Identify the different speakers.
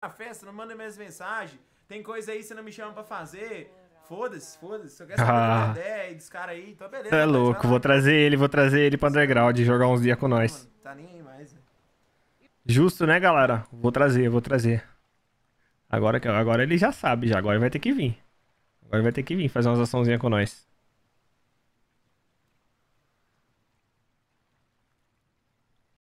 Speaker 1: na festa, não manda minhas mensagem. Tem coisa aí que você não me chama pra fazer. Foda-se, foda-se. Só quer saber ah. da ideia dos caras aí. Então, beleza. É louco, vou trazer ele, vou trazer ele pro underground jogar uns dias com nós. Mano, tá nem aí mais. Né? Justo, né, galera? Vou trazer, vou trazer. Agora, agora ele já sabe, já. Agora vai ter que vir. Agora vai ter que vir fazer umas açãozinhas com nós.